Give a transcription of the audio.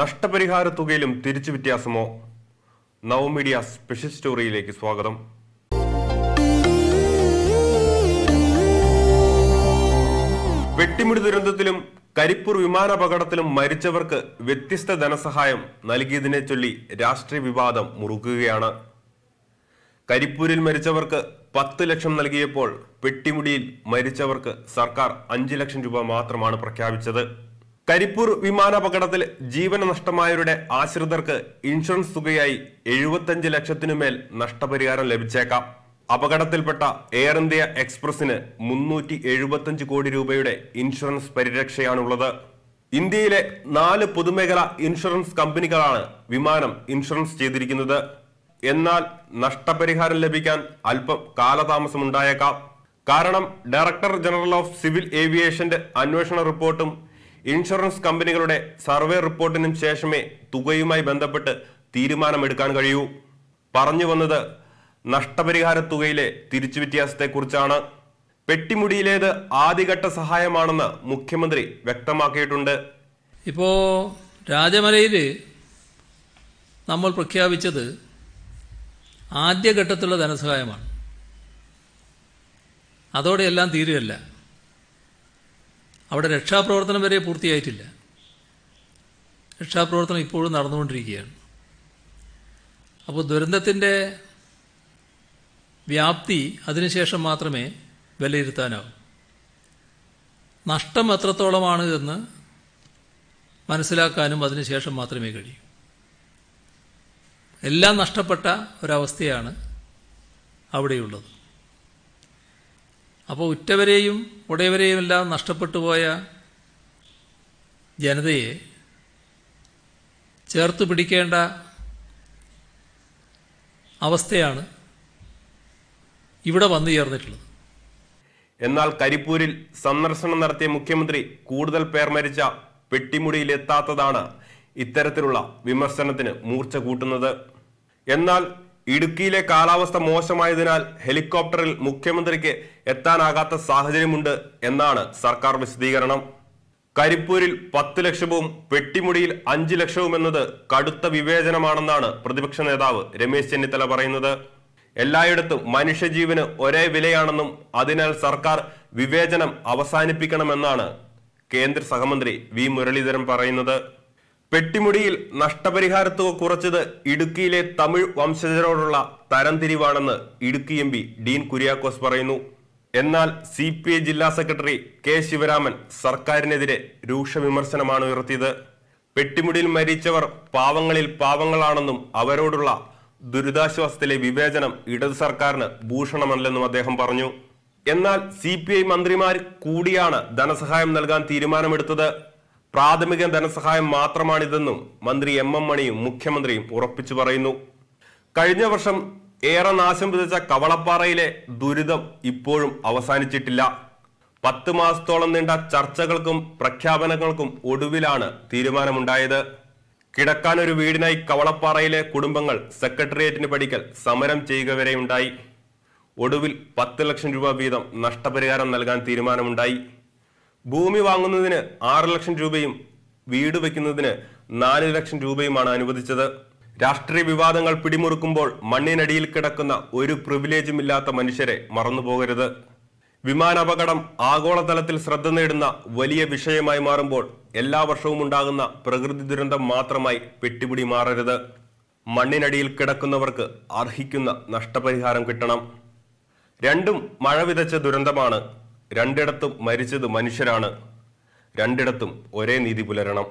നഷ്ടപരിഹാര തുകയിലും തിരിച്ചു വ്യത്യാസമോ നവമീഡിയ സ്പെഷ്യൽ സ്റ്റോറിയിലേക്ക് സ്വാഗതം വെട്ടിമുടി ദുരന്തത്തിലും കരിപ്പൂർ വിമാനാപകടത്തിലും മരിച്ചവർക്ക് വ്യത്യസ്ത ധനസഹായം നൽകിയതിനെ ചൊല്ലി രാഷ്ട്രീയ വിവാദം മുറുക്കുകയാണ് കരിപ്പൂരിൽ മരിച്ചവർക്ക് പത്ത് ലക്ഷം നൽകിയപ്പോൾ വെട്ടിമുടിയിൽ മരിച്ചവർക്ക് സർക്കാർ അഞ്ച് ലക്ഷം രൂപ മാത്രമാണ് പ്രഖ്യാപിച്ചത് കരിപ്പൂർ വിമാനാപകടത്തിൽ ജീവൻ നഷ്ടമായവരുടെ ആശ്രിതർക്ക് ഇൻഷുറൻസ് തുകയായി എഴുപത്തഞ്ച് ലക്ഷത്തിനുമേൽ നഷ്ടപരിഹാരം ലഭിച്ചേക്കാം അപകടത്തിൽപ്പെട്ട എയർ ഇന്ത്യ എക്സ്പ്രസിന് മുന്നൂറ്റി എഴുപത്തഞ്ച് കോടി രൂപയുടെ ഇൻഷുറൻസ് പരിരക്ഷയാണുള്ളത് ഇന്ത്യയിലെ നാല് പൊതുമേഖലാ ഇൻഷുറൻസ് കമ്പനികളാണ് വിമാനം ഇൻഷുറൻസ് ചെയ്തിരിക്കുന്നത് എന്നാൽ നഷ്ടപരിഹാരം ലഭിക്കാൻ അല്പം കാലതാമസമുണ്ടായേക്കാം കാരണം ഡയറക്ടർ ജനറൽ ഓഫ് സിവിൽ ഏവിയേഷന്റെ അന്വേഷണ റിപ്പോർട്ടും ഇൻഷുറൻസ് കമ്പനികളുടെ സർവേ റിപ്പോർട്ടിനും ശേഷമേ തുകയുമായി ബന്ധപ്പെട്ട് തീരുമാനമെടുക്കാൻ കഴിയൂ പറഞ്ഞു വന്നത് നഷ്ടപരിഹാര തുകയിലെ തിരിച്ചു വ്യത്യാസത്തെക്കുറിച്ചാണ് പെട്ടിമുടിയിലേത് ആദ്യഘട്ട സഹായമാണെന്ന് മുഖ്യമന്ത്രി വ്യക്തമാക്കിയിട്ടുണ്ട് ഇപ്പോ രാജമലയിൽ നമ്മൾ പ്രഖ്യാപിച്ചത് ആദ്യഘട്ടത്തിലുള്ള ധനസഹായമാണ് അതോടെ എല്ലാം തീരുകയല്ല അവിടെ രക്ഷാപ്രവർത്തനം വരെ പൂർത്തിയായിട്ടില്ല രക്ഷാപ്രവർത്തനം ഇപ്പോഴും നടന്നുകൊണ്ടിരിക്കുകയാണ് അപ്പോൾ ദുരന്തത്തിൻ്റെ വ്യാപ്തി അതിനുശേഷം മാത്രമേ വിലയിരുത്താനാവൂ നഷ്ടം എത്രത്തോളമാണ് എന്ന് മനസ്സിലാക്കാനും അതിനുശേഷം മാത്രമേ കഴിയൂ എല്ലാം നഷ്ടപ്പെട്ട ഒരവസ്ഥയാണ് അവിടെയുള്ളത് അപ്പോൾ ഉറ്റവരെയും ഉടയവരെയും എല്ലാം നഷ്ടപ്പെട്ടു പോയ ജനതയെ ചേർത്ത് പിടിക്കേണ്ട അവസ്ഥയാണ് ഇവിടെ വന്നു ചേർന്നിട്ടുള്ളത് എന്നാൽ കരിപ്പൂരിൽ സന്ദർശനം നടത്തിയ മുഖ്യമന്ത്രി കൂടുതൽ പേർ മരിച്ച എത്താത്തതാണ് ഇത്തരത്തിലുള്ള വിമർശനത്തിന് മൂർച്ച കൂട്ടുന്നത് എന്നാൽ ഇടുക്കിയിലെ കാലാവസ്ഥ മോശമായതിനാൽ ഹെലികോപ്റ്ററിൽ മുഖ്യമന്ത്രിക്ക് എത്താനാകാത്ത സാഹചര്യമുണ്ട് എന്നാണ് സർക്കാർ വിശദീകരണം കരിപ്പൂരിൽ പത്ത് ലക്ഷവും പെട്ടിമുടിയിൽ അഞ്ച് ലക്ഷവും എന്നത് കടുത്ത വിവേചനമാണെന്നാണ് പ്രതിപക്ഷ നേതാവ് രമേശ് ചെന്നിത്തല പറയുന്നത് എല്ലായിടത്തും മനുഷ്യജീവന് ഒരേ വിലയാണെന്നും അതിനാൽ സർക്കാർ വിവേചനം അവസാനിപ്പിക്കണമെന്നാണ് കേന്ദ്ര സഹമന്ത്രി വി മുരളീധരൻ പറയുന്നത് പെട്ടിമുടിയിൽ നഷ്ടപരിഹാരത്തുക കുറച്ചത് ഇടുക്കിയിലെ തമിഴ് വംശജരോടുള്ള തരംതിരിവാണെന്ന് ഇടുക്കി എം ഡീൻ കുര്യാക്കോസ് പറയുന്നു എന്നാൽ സി പി ഐ ജില്ലാ സെക്രട്ടറി കെ ശിവരാമൻ സർക്കാരിനെതിരെ രൂക്ഷ വിമർശനമാണ് ഉയർത്തിയത് പെട്ടിമുടിയിൽ മരിച്ചവർ പാവങ്ങളിൽ പാവങ്ങളാണെന്നും അവരോടുള്ള ദുരിതാശ്വാസത്തിലെ വിവേചനം ഇടതു സർക്കാരിന് ഭൂഷണമല്ലെന്നും അദ്ദേഹം പറഞ്ഞു എന്നാൽ സി പി ഐ മന്ത്രിമാർ കൂടിയാണ് ധനസഹായം നൽകാൻ തീരുമാനമെടുത്തത് പ്രാഥമിക ധനസഹായം മാത്രമാണിതെന്നും മന്ത്രി എം എം മണിയും മുഖ്യമന്ത്രിയും ഉറപ്പിച്ചു പറയുന്നു കഴിഞ്ഞ വർഷം ഏറെ നാശം വിതച്ച കവളപ്പാറയിലെ ദുരിതം ഇപ്പോഴും അവസാനിച്ചിട്ടില്ല പത്ത് മാസത്തോളം നീണ്ട ചർച്ചകൾക്കും പ്രഖ്യാപനങ്ങൾക്കും ഒടുവിലാണ് തീരുമാനമുണ്ടായത് കിടക്കാൻ ഒരു വീടിനായി കവളപ്പാറയിലെ കുടുംബങ്ങൾ സെക്രട്ടേറിയറ്റിന് പഠിക്കൽ സമരം ചെയ്യുക വരെയുണ്ടായി ഒടുവിൽ പത്ത് ലക്ഷം രൂപ വീതം നഷ്ടപരിഹാരം നൽകാൻ തീരുമാനമുണ്ടായി ഭൂമി വാങ്ങുന്നതിന് ആറ് ലക്ഷം രൂപയും വീട് വയ്ക്കുന്നതിന് നാല് ലക്ഷം രൂപയുമാണ് അനുവദിച്ചത് രാഷ്ട്രീയ വിവാദങ്ങൾ പിടിമുറുക്കുമ്പോൾ മണ്ണിനടിയിൽ കിടക്കുന്ന ഒരു പ്രിവിലേജുമില്ലാത്ത മനുഷ്യരെ മറന്നുപോകരുത് വിമാനപകടം ആഗോളതലത്തിൽ ശ്രദ്ധ നേടുന്ന വലിയ വിഷയമായി മാറുമ്പോൾ എല്ലാ വർഷവും ഉണ്ടാകുന്ന പ്രകൃതി ദുരന്തം മാത്രമായി പെട്ടിപിടി മാറരുത് മണ്ണിനടിയിൽ കിടക്കുന്നവർക്ക് അർഹിക്കുന്ന നഷ്ടപരിഹാരം കിട്ടണം രണ്ടും മഴ വിതച്ച ദുരന്തമാണ് രണ്ടിടത്തും മരിച്ചത് മനുഷ്യരാണ് രണ്ടിടത്തും ഒരേ നീതി പുലരണം